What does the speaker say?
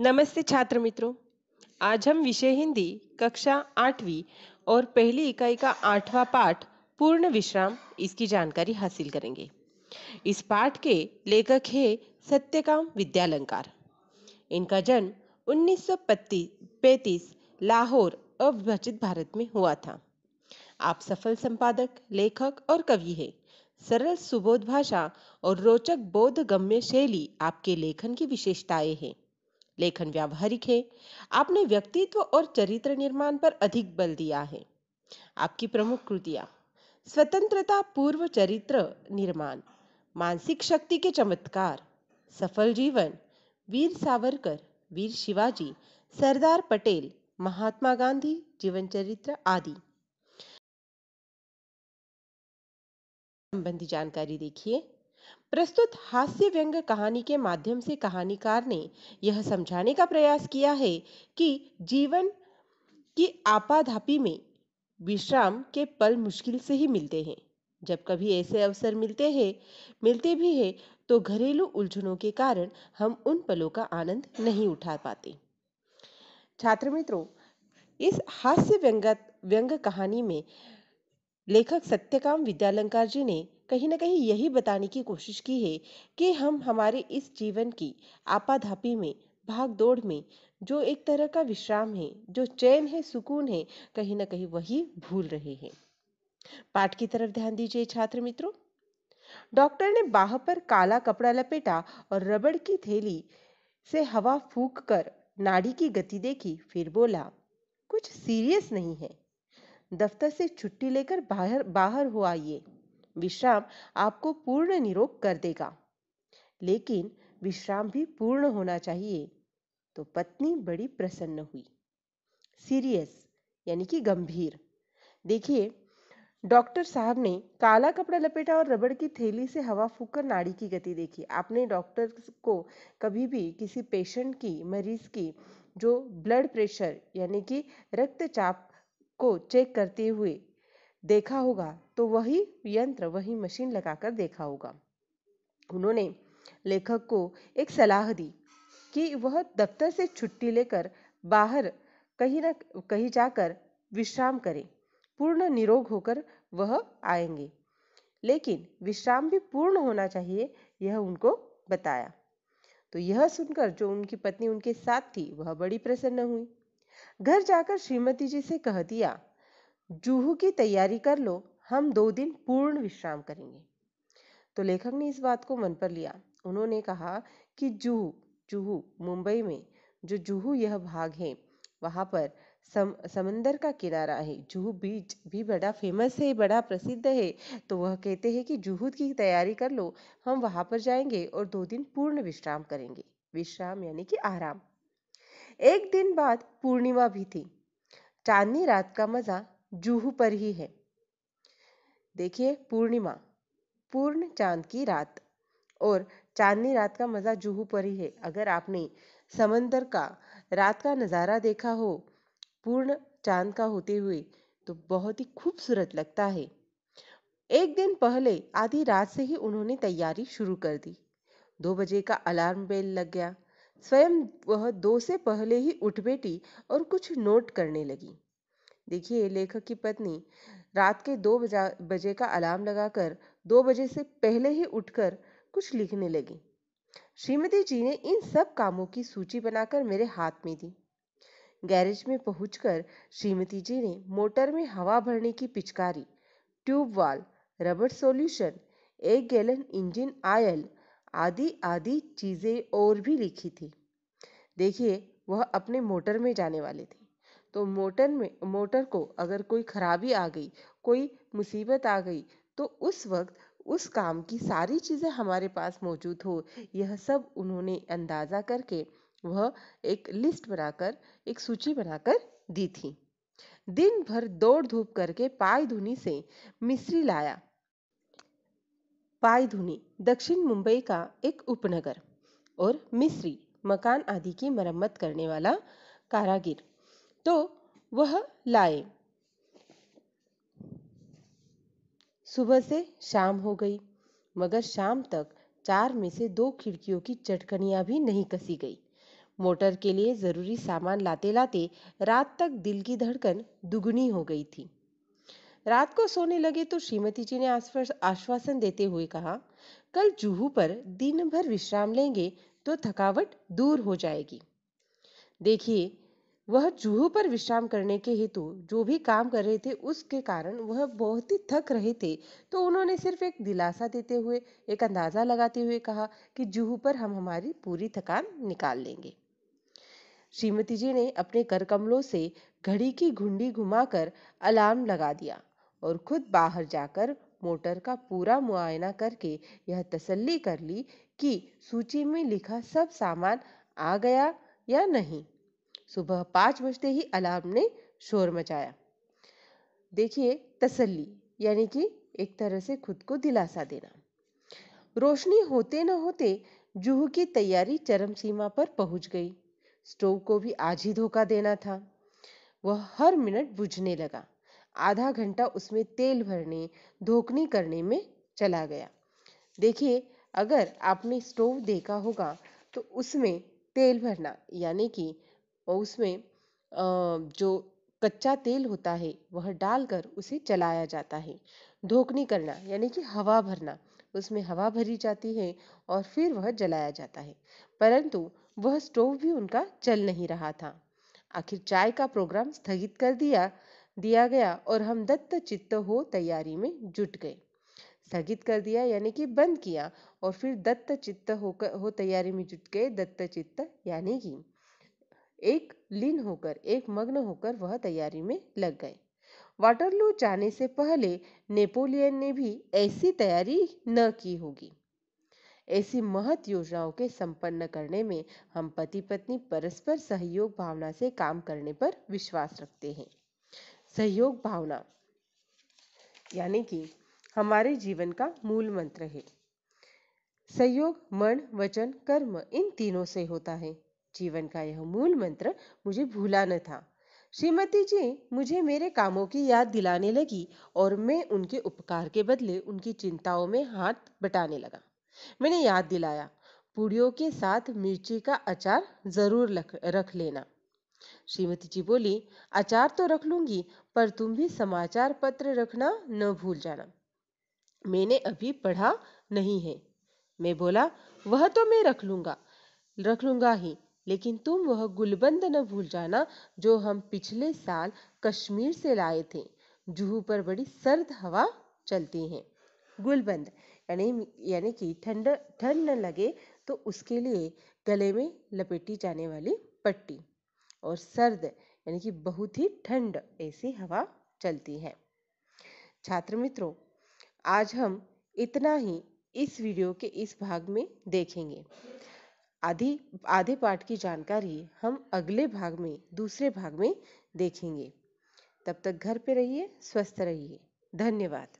नमस्ते छात्र मित्रों आज हम विषय हिंदी कक्षा आठवीं और पहली इकाई का आठवां पाठ पूर्ण विश्राम इसकी जानकारी हासिल करेंगे इस पाठ के लेखक है सत्यकाम विद्यालंकार इनका जन्म उन्नीस लाहौर अविभाजित भारत में हुआ था आप सफल संपादक लेखक और कवि हैं सरल सुबोध भाषा और रोचक बोध गम्य शैली आपके लेखन की विशेषताएं हैं लेखन व्यावहारिक है आपने व्यक्तित्व और चरित्र निर्माण पर अधिक बल दिया है आपकी प्रमुख कृतियां स्वतंत्रता पूर्व चरित्र निर्माण मानसिक शक्ति के चमत्कार सफल जीवन वीर सावरकर वीर शिवाजी सरदार पटेल महात्मा गांधी जीवन चरित्र आदि संबंधी जानकारी देखिए प्रस्तुत हास्य व्यंग कहानी के माध्यम से कहानीकार ने यह समझाने का प्रयास किया है कि जीवन की आपाधापी में विश्राम के पल मुश्किल से ही मिलते हैं जब कभी ऐसे अवसर मिलते हैं मिलते भी हैं तो घरेलू उलझनों के कारण हम उन पलों का आनंद नहीं उठा पाते छात्र मित्रों इस हास्य व्यंग व्यंग कहानी में लेखक सत्यकाम विद्यालंकार जी ने कहीं ना कहीं यही बताने की कोशिश की है कि हम हमारे इस जीवन की आपाधापी में भाग दौड़ में जो एक तरह का विश्राम है जो चैन है सुकून है कहीं ना कहीं वही भूल रहे हैं पाठ की तरफ ध्यान दीजिए छात्र मित्रों डॉक्टर ने बाह पर काला कपड़ा लपेटा और रबड़ की थैली से हवा फूंक कर नाड़ी की गति देखी फिर बोला कुछ सीरियस नहीं है दफ्तर से छुट्टी लेकर बाहर बाहर हो आइए विश्राम आपको पूर्ण निरोग कर देगा लेकिन विश्राम भी पूर्ण होना चाहिए तो पत्नी बड़ी प्रसन्न हुई सीरियस यानी कि गंभीर देखिए डॉक्टर साहब ने काला कपड़ा लपेटा और रबड़ की थैली से हवा फूक कर नाड़ी की गति देखी आपने डॉक्टर को कभी भी किसी पेशेंट की मरीज की जो ब्लड प्रेशर यानी कि रक्तचाप को चेक करते हुए देखा होगा तो वही यंत्र वही मशीन लगाकर देखा होगा उन्होंने लेखक को एक सलाह दी कि वह दफ्तर से छुट्टी लेकर बाहर कहीं ना कहीं जाकर विश्राम करें पूर्ण निरोग होकर वह आएंगे लेकिन विश्राम भी पूर्ण होना चाहिए यह उनको बताया तो यह सुनकर जो उनकी पत्नी उनके साथ थी वह बड़ी प्रसन्न हुई घर जाकर श्रीमती जी से कह दिया जूहू की तैयारी कर लो हम दो दिन पूर्ण विश्राम करेंगे तो लेखक ने इस बात को मन पर लिया उन्होंने कहा कि जूहू जूहू मुंबई में जो जूहू यह भाग है वहाँ पर सम समंदर का किनारा है जूहू बीच भी बड़ा फेमस है बड़ा प्रसिद्ध है तो वह कहते हैं कि जूहू की तैयारी कर लो हम वहाँ पर जाएंगे और दो दिन पूर्ण विश्राम करेंगे विश्राम यानी कि आराम एक दिन बाद पूर्णिमा भी थी चांदनी रात का मज़ा जूहू पर ही है देखिए पूर्णिमा पूर्ण चांद की रात और चांदनी रात का मज़ा जूहू पर ही है अगर आपने समंदर का रात का नज़ारा देखा हो पूर्ण चांद का होते हुए तो बहुत ही खूबसूरत लगता है एक दिन पहले आधी रात से ही उन्होंने तैयारी शुरू कर दी दो बजे का अलार्म बेल लग गया स्वयं वह दो से पहले ही उठ बैठी और कुछ नोट करने लगी देखिए लेखक की पत्नी रात के दो बजे का अलार्म लगाकर दो बजे से पहले ही उठकर कुछ लिखने लगी श्रीमती जी ने इन सब कामों की सूची बनाकर मेरे हाथ में दी गैरेज में पहुंचकर श्रीमती जी ने मोटर में हवा भरने की पिचकारी ट्यूब वाल रबर सॉल्यूशन एक गैलन इंजन आयल आदि आदि चीज़ें और भी लिखी थी देखिए वह अपने मोटर में जाने वाले थे तो मोटर में मोटर को अगर कोई खराबी आ गई कोई मुसीबत आ गई तो उस वक्त उस काम की सारी चीज़ें हमारे पास मौजूद हो यह सब उन्होंने अंदाज़ा करके वह एक लिस्ट बनाकर एक सूची बनाकर दी थी दिन भर दौड़ धूप करके पाई धुनी से मिस्री लाया पायधुनी दक्षिण मुंबई का एक उपनगर और मिस्री मकान आदि की मरम्मत करने वाला कारागिर तो वह लाए सुबह से शाम हो गई मगर शाम तक चार में से दो खिड़कियों की चटकनियां भी नहीं कसी गई मोटर के लिए जरूरी सामान लाते लाते रात तक दिल की धड़कन दुगनी हो गई थी रात को सोने लगे तो श्रीमती जी ने आश्वासन देते हुए कहा कल जूहू पर दिन भर विश्राम लेंगे तो थकावट दूर हो जाएगी देखिए वह जूहू पर विश्राम करने के हेतु जो भी काम कर रहे थे उसके कारण वह बहुत ही थक रहे थे तो उन्होंने सिर्फ एक दिलासा देते हुए एक अंदाज़ा लगाते हुए कहा कि जूहू पर हम हमारी पूरी थकान निकाल लेंगे श्रीमती जी ने अपने करकमलों से घड़ी की घुंडी घुमाकर अलार्म लगा दिया और खुद बाहर जाकर मोटर का पूरा मुआयना करके यह तसल्ली कर ली कि सूची में लिखा सब सामान आ गया या नहीं सुबह पांच बजते ही अलार्म ने शोर मचाया देखिए तसल्ली यानी कि एक तरह से खुद को दिलासा देना रोशनी होते न होते जूह की तैयारी चरम सीमा पर पहुंच गई स्टोव को भी आज ही धोखा देना था वह हर मिनट बुझने लगा आधा घंटा उसमें तेल भरने धोकनी करने में चला गया देखिए अगर आपने स्टोव देखा होगा तो उसमें तेल भरना यानी कि उसमें जो कच्चा तेल होता है वह डालकर उसे चलाया जाता है धोकनी करना यानी कि हवा भरना उसमें हवा भरी जाती है और फिर वह जलाया जाता है परंतु वह स्टोव भी उनका चल नहीं रहा था आखिर चाय का प्रोग्राम स्थगित कर दिया दिया गया और हम दत्त चित्त हो तैयारी में जुट गए स्थगित कर दिया यानी कि बंद किया और फिर दत्त चित्त होकर हो तैयारी में जुट गए दत्त चित्त यानी कि एक लीन होकर एक मग्न होकर वह तैयारी में लग गए वाटरलू जाने से पहले नेपोलियन ने भी ऐसी तैयारी न की होगी ऐसी महत योजनाओं के संपन्न करने में हम पति पत्नी परस्पर सहयोग भावना से काम करने पर विश्वास रखते हैं सहयोग भावना यानी कि हमारे जीवन का मूल मंत्र है सहयोग मन वचन कर्म इन तीनों से होता है जीवन का यह मूल मंत्र मुझे भूला न था श्रीमती जी मुझे मेरे कामों की याद दिलाने लगी और मैं उनके उपकार के बदले उनकी चिंताओं में हाथ बटाने लगा मैंने याद दिलाया पूड़ियों के साथ मिर्ची का अचार जरूर रख लेना श्रीमती जी बोली आचार तो रख लूंगी पर तुम भी समाचार पत्र रखना न भूल जाना मैंने अभी पढ़ा नहीं है मैं बोला वह तो मैं रख लूंगा रख लूंगा ही लेकिन तुम वह गुलबंद न भूल जाना जो हम पिछले साल कश्मीर से लाए थे जुहू पर बड़ी सर्द हवा चलती है गुलबंद यानी यानी कि ठंड ठंड न लगे तो उसके लिए गले में लपेटी जाने वाली पट्टी और सर्द यानी कि बहुत ही ठंड ऐसी हवा चलती है छात्र मित्रों आज हम इतना ही इस वीडियो के इस भाग में देखेंगे आधी आधे पाठ की जानकारी हम अगले भाग में दूसरे भाग में देखेंगे तब तक घर पे रहिए स्वस्थ रहिए धन्यवाद